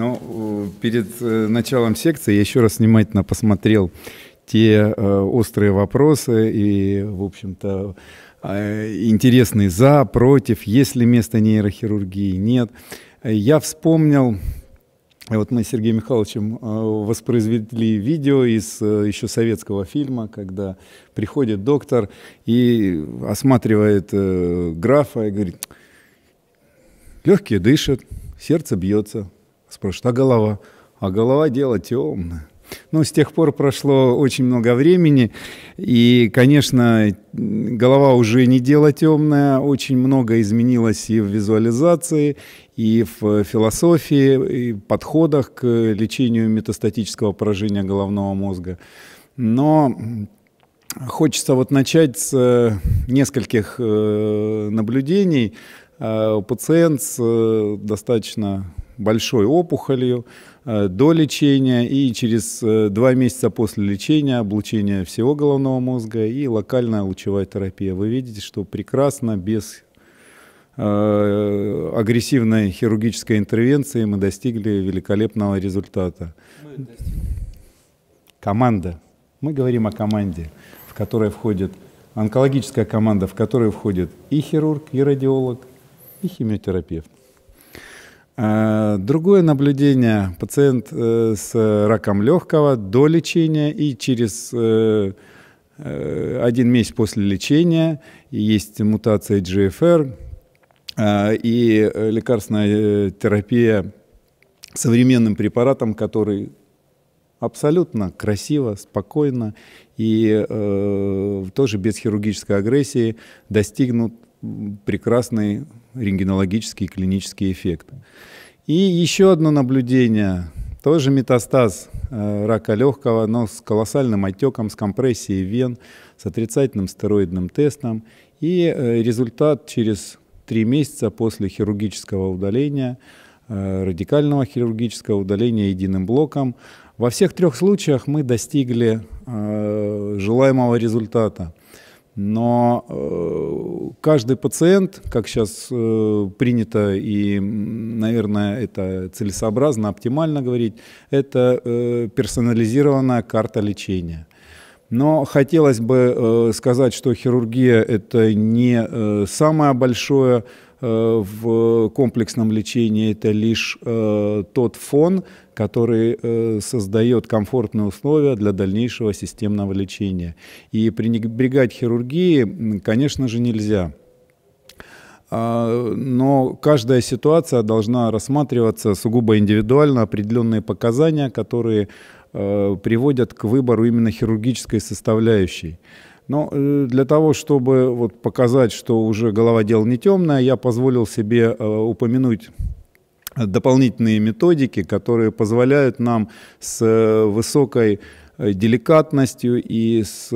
Но э, перед э, началом секции я еще раз внимательно посмотрел те э, острые вопросы и, в общем-то, интересные. за, против, есть ли место нейрохирургии, нет. Я вспомнил, вот мы с Сергеем Михайловичем воспроизвели видео из еще советского фильма, когда приходит доктор и осматривает графа и говорит, легкие дышат, сердце бьется, Спрашивают, а голова? А голова дело темное. Но ну, с тех пор прошло очень много времени, и, конечно, голова уже не дело темное, очень много изменилось и в визуализации, и в философии, и в подходах к лечению метастатического поражения головного мозга. Но хочется вот начать с э, нескольких э, наблюдений. Э, пациент с достаточно большой опухолью э, до лечения и через э, два месяца после лечения облучение всего головного мозга и локальная лучевая терапия. Вы видите, что прекрасно без э, агрессивной хирургической интервенции мы достигли великолепного результата. Команда. Мы говорим о команде, в которой входит онкологическая команда, в которую входит и хирург, и радиолог, и химиотерапевт. А, другое наблюдение. Пациент э, с раком легкого до лечения и через э, э, один месяц после лечения есть мутация GFR, а, и лекарственная терапия современным препаратом, который абсолютно красиво, спокойно и э, тоже без хирургической агрессии достигнут прекрасный рентгенологический и клинический эффект. И еще одно наблюдение, тоже метастаз э, рака легкого, но с колоссальным отеком, с компрессией вен, с отрицательным стероидным тестом. И э, результат через три месяца после хирургического удаления, э, радикального хирургического удаления единым блоком. Во всех трех случаях мы достигли желаемого результата. Но э, каждый пациент, как сейчас э, принято и, наверное, это целесообразно, оптимально говорить, это э, персонализированная карта лечения. Но хотелось бы э, сказать, что хирургия это не э, самое большое Э, в комплексном лечении это лишь э, тот фон, который э, создает комфортные условия для дальнейшего системного лечения. И пренебрегать хирургии, конечно же, нельзя. А, но каждая ситуация должна рассматриваться сугубо индивидуально, определенные показания, которые приводят к выбору именно хирургической составляющей. Но э, для того, чтобы вот показать, что уже голова дел не темная, я позволил себе э, упомянуть дополнительные методики, которые позволяют нам с э, высокой деликатностью и с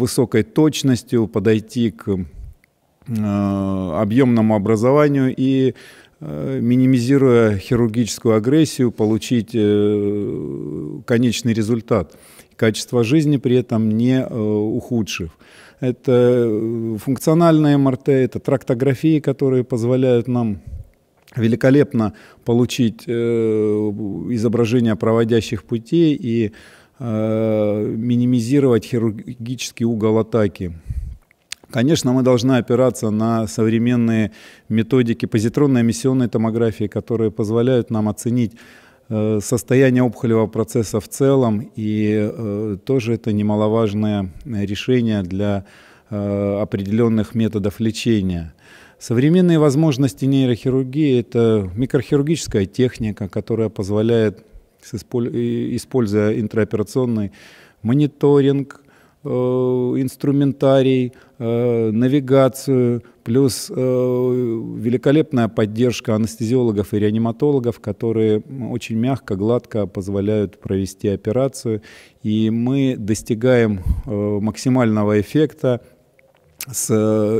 высокой точностью подойти к объемному образованию и минимизируя хирургическую агрессию, получить конечный результат качество жизни при этом не э, ухудшив. Это э, функциональная МРТ, это трактографии, которые позволяют нам великолепно получить э, изображение проводящих путей и минимизировать хирургический угол атаки. Конечно, мы должны опираться на современные методики позитронной эмиссионной томографии, которые позволяют нам оценить Э, состояние опухолевого процесса в целом, и э, тоже это немаловажное э, решение для определенных методов лечения. Современные возможности нейрохирургии – это микрохирургическая техника, которая позволяет, используя интраоперационный мониторинг, Э, инструментарий, э, навигацию, плюс э, великолепная поддержка анестезиологов и реаниматологов, которые очень мягко, гладко позволяют провести операцию. И мы достигаем максимального эффекта с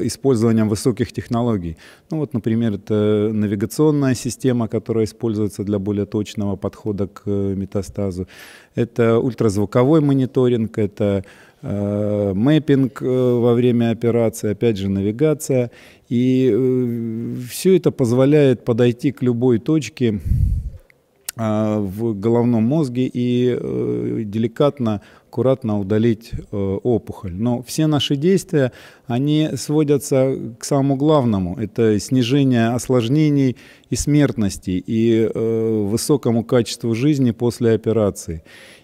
использованием высоких технологий. Ну вот, например, это навигационная система, которая используется для более точного подхода к метастазу. Это ультразвуковой мониторинг, это Э, мэппинг э, во время операции, опять же навигация. И э, все это позволяет подойти к любой точке а, в головном мозге и деликатно, аккуратно удалить опухоль. Но все наши действия, они сводятся к самому главному. Это снижение осложнений и смертности и высокому качеству жизни после операции.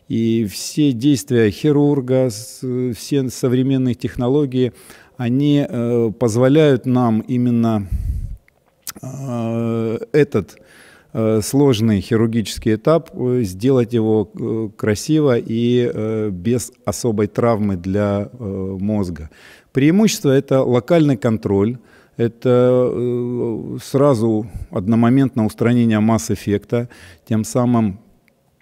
И все действия хирурга, все современные технологии, они э, позволяют нам именно э, этот э, сложный хирургический этап, сделать его красиво и без особой травмы для мозга. Преимущество – это локальный контроль, это сразу одномоментное устранение масс эффекта, тем самым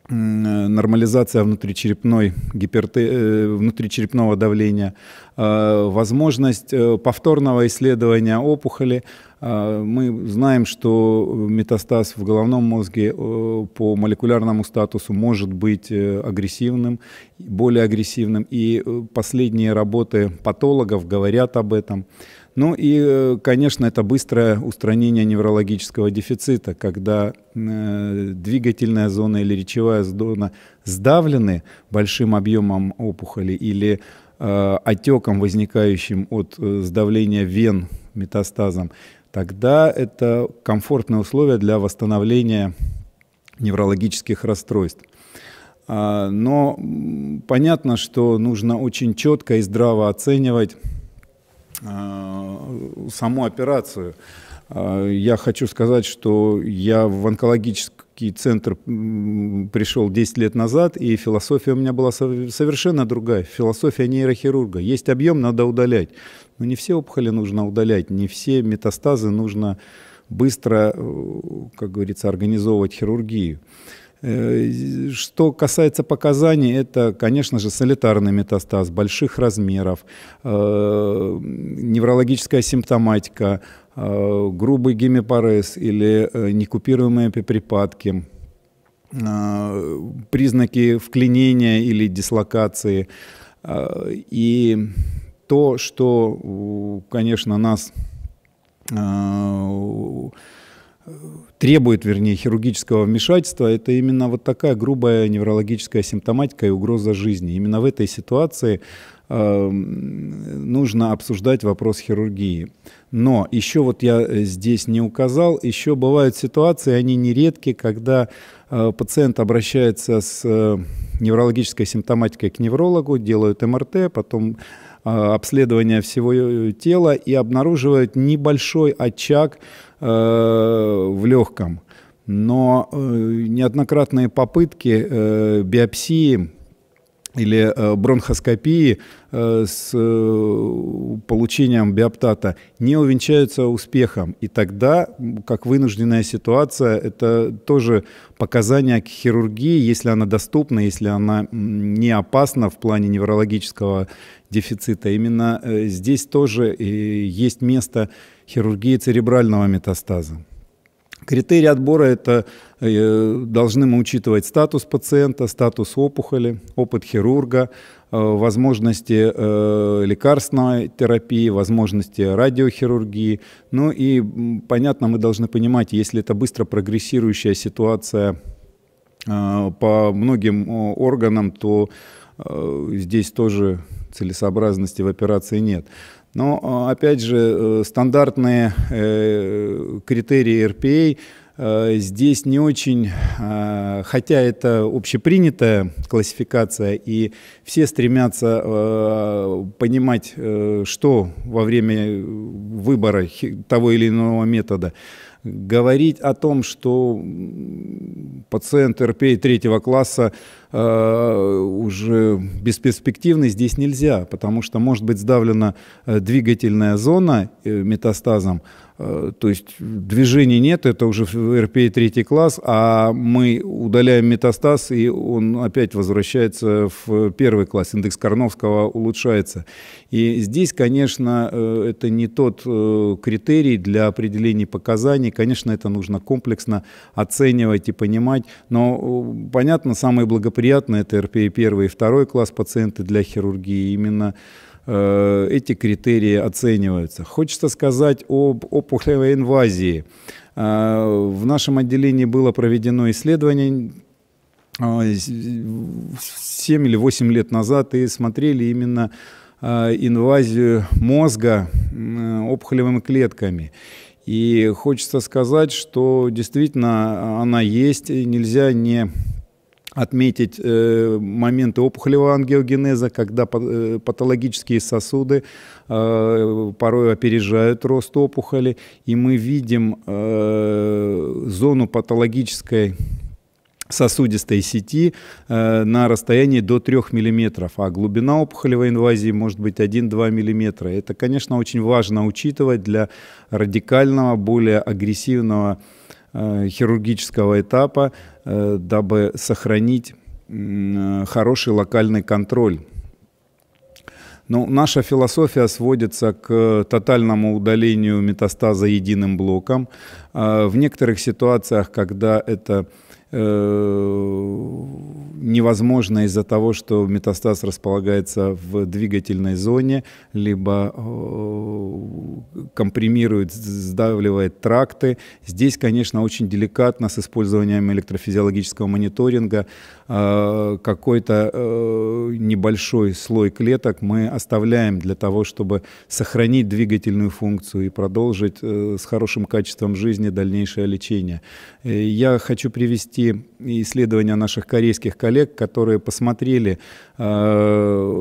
нормализация внутричерепной гиперте... Э, внутричерепного давления, э, возможность э, повторного исследования опухоли. Мы знаем, что метастаз в головном мозге по молекулярному статусу может быть агрессивным, более агрессивным, и последние работы патологов говорят об этом. Ну и, э, конечно, это быстрое устранение неврологического дефицита, когда э, двигательная зона или речевая зона сдавлены большим объемом опухоли или э, отеком, возникающим от сдавления вен метастазом, тогда это комфортные условия для восстановления неврологических расстройств. А, но понятно, что нужно очень четко и здраво оценивать Э, саму операцию. Э, я хочу сказать, что я в онкологический центр пришел 10 лет назад, и философия у меня была совершенно другая. Философия нейрохирурга. Есть объем, надо удалять. Но не все опухоли нужно удалять, не все метастазы нужно быстро, э, как говорится, организовывать хирургию. Э, что касается показаний, это, конечно же, солитарный метастаз больших размеров, э, неврологическая симптоматика, э, грубый гемипарез или некупируемые припадки, признаки вклинения или дислокации. И то, что, конечно, нас требует, вернее, хирургического вмешательства, это именно вот такая грубая неврологическая симптоматика и угроза жизни. Именно в этой ситуации эм, нужно обсуждать вопрос хирургии. Но еще вот я э, здесь не указал, еще бывают ситуации, они нередки, когда э, пациент обращается с э, неврологической симптоматикой к неврологу, делают МРТ, потом а, обследование всего э, тела и обнаруживают небольшой очаг э, в легком. Но э, неоднократные попытки биопсии или э, бронхоскопии э, с э, получением биоптата не увенчаются успехом. И тогда, как вынужденная ситуация, это тоже показания к хирургии, если она доступна, если она не опасна в плане неврологического дефицита. Именно здесь тоже есть место хирургии церебрального метастаза. Критерии отбора – это э, должны мы учитывать статус пациента, статус опухоли, опыт хирурга, э, возможности э, лекарственной терапии, возможности радиохирургии. Ну и, понятно, мы должны понимать, если это быстро прогрессирующая ситуация по многим органам, то здесь тоже целесообразности в операции нет. Но, а, опять же, э, стандартные э, критерии РПА э, здесь не очень, а, хотя это общепринятая классификация, и все стремятся понимать, что во время выбора того или иного метода говорить о том, что пациент РП третьего класса э, уже бесперспективный, здесь нельзя, потому что может быть сдавлена э, двигательная зона э, метастазом, Э, то есть движений нет, это уже РПИ третий класс, а мы удаляем метастаз, и он опять возвращается в первый класс. Индекс Корновского улучшается. И здесь, конечно, э, это не тот э, критерий для определения показаний. Конечно, это нужно комплексно оценивать и понимать. Но, понятно, самые благоприятные – это РПИ первый и второй класс пациенты для хирургии. Именно Э, эти критерии оцениваются. Хочется сказать об опухолевой инвазии. Э, в нашем отделении было проведено исследование 7 э, или 8 лет назад и смотрели именно инвазию мозга опухолевыми клетками. И хочется сказать, что действительно она есть, и нельзя не отметить э, моменты опухолевого ангиогенеза, когда э, патологические сосуды э, порой опережают рост опухоли, и мы видим э, зону патологической сосудистой сети э, на расстоянии до 3 мм, а глубина опухолевой инвазии может быть 1-2 мм. Это, конечно, очень важно учитывать для радикального, более агрессивного Э, хирургического этапа, э, дабы сохранить э, хороший локальный контроль. Но ну, наша философия сводится к тотальному удалению метастаза единым блоком. В некоторых ситуациях, когда это Э, невозможно из-за того, что метастаз располагается в двигательной зоне, либо э, компримирует, сдавливает тракты. Здесь, конечно, очень деликатно с использованием электрофизиологического мониторинга э, какой-то небольшой слой клеток мы оставляем для того, чтобы сохранить двигательную функцию и продолжить с хорошим качеством жизни дальнейшее лечение. Я хочу привести пройти исследования наших корейских коллег, которые посмотрели, э,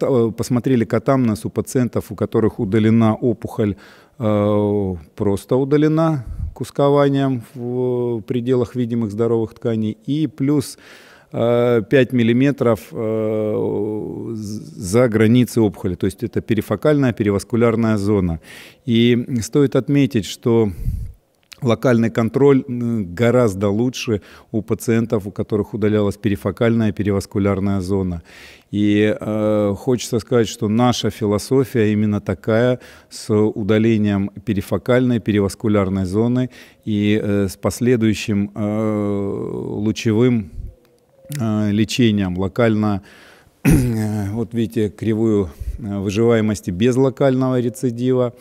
э, посмотрели катамнос у пациентов, у которых удалена опухоль, э, просто удалена кускованием в пределах видимых здоровых тканей, и плюс 5 миллиметров за границей опухоли. То есть это перифокальная переваскулярная зона. И стоит отметить, что локальный контроль гораздо лучше у пациентов, у которых удалялась перифокальная переваскулярная зона. И э, хочется сказать, что наша философия именно такая, с удалением перифокальной переваскулярной зоны и э, с последующим э, лучевым э, лечением локально э, вот видите кривую э, выживаемости без локального рецидива,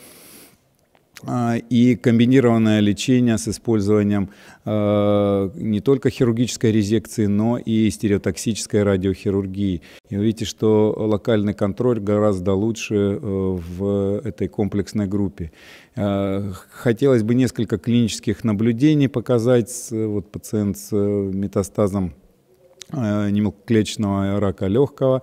а, и комбинированное лечение с использованием э, не только хирургической резекции, но и стереотоксической радиохирургии. И вы видите, что локальный контроль гораздо лучше э, в этой комплексной группе. Э, хотелось бы несколько клинических наблюдений показать. Вот пациент с э, метастазом э, немелкоклеточного рака легкого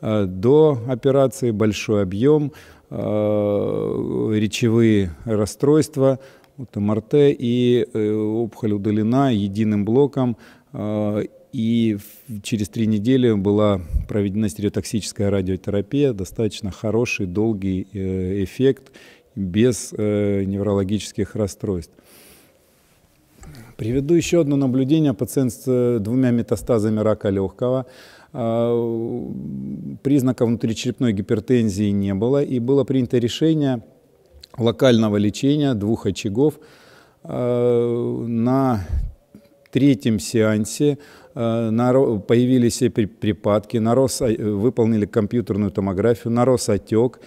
до операции большой объем, Э, речевые расстройства, вот МРТ, и э, опухоль удалена единым блоком, э, и через три недели была проведена стереотоксическая радиотерапия, достаточно хороший, долгий эффект без неврологических расстройств. Приведу еще одно наблюдение. Пациент с двумя метастазами рака легкого – а, признаков внутричерепной гипертензии не было, и было принято решение локального лечения двух очагов а, на третьем сеансе а, появились припадки, нарос, э, выполнили компьютерную томографию, нарос отек,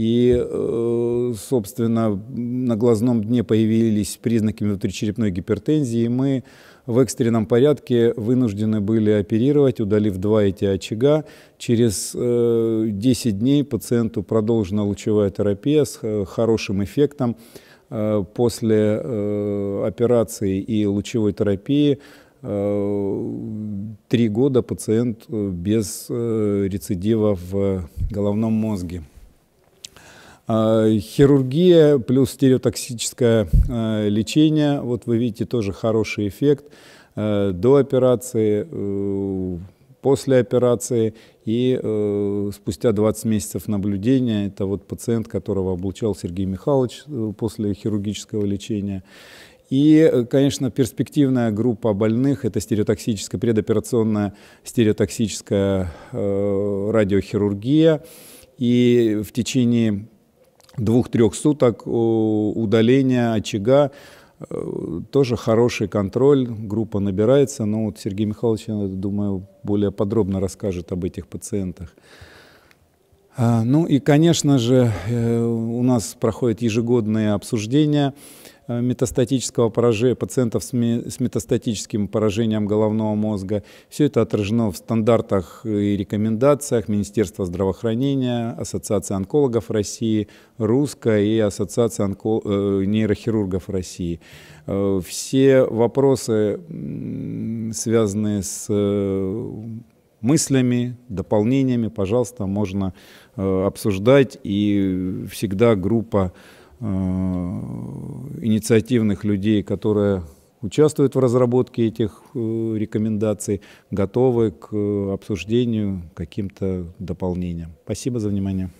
и, э, собственно, на глазном дне появились признаки внутричерепной гипертензии. И мы в экстренном порядке вынуждены были оперировать, удалив два эти очага. Через 10 э, дней пациенту продолжена лучевая терапия с э, хорошим эффектом. После операции и лучевой терапии три года пациент без рецидива в головном мозге. А, хирургия плюс стереотоксическое а, лечение, вот вы видите, тоже хороший эффект а, до операции, э, после операции и э, спустя 20 месяцев наблюдения, это вот пациент, которого облучал Сергей Михайлович э, после хирургического лечения. И, конечно, перспективная группа больных – это стереотоксическая, предоперационная стереотоксическая э, радиохирургия. И в течение двух-трех суток э, удаления очага э, тоже хороший контроль, группа набирается, но вот Сергей Михайлович, я думаю, более подробно расскажет об этих пациентах. А, ну и, конечно же, э, у нас проходят ежегодные обсуждения Э, метастатического поражения, пациентов с метастатическим поражением головного мозга. Все это отражено в стандартах и рекомендациях Министерства здравоохранения, Ассоциации онкологов России, Русская и Ассоциации онко... Э, нейрохирургов России. Э, все вопросы, связанные с мыслями, дополнениями, пожалуйста, можно обсуждать. И всегда группа Э, инициативных людей, которые участвуют в разработке этих э, рекомендаций, готовы к э, обсуждению, каким-то дополнениям. Спасибо за внимание.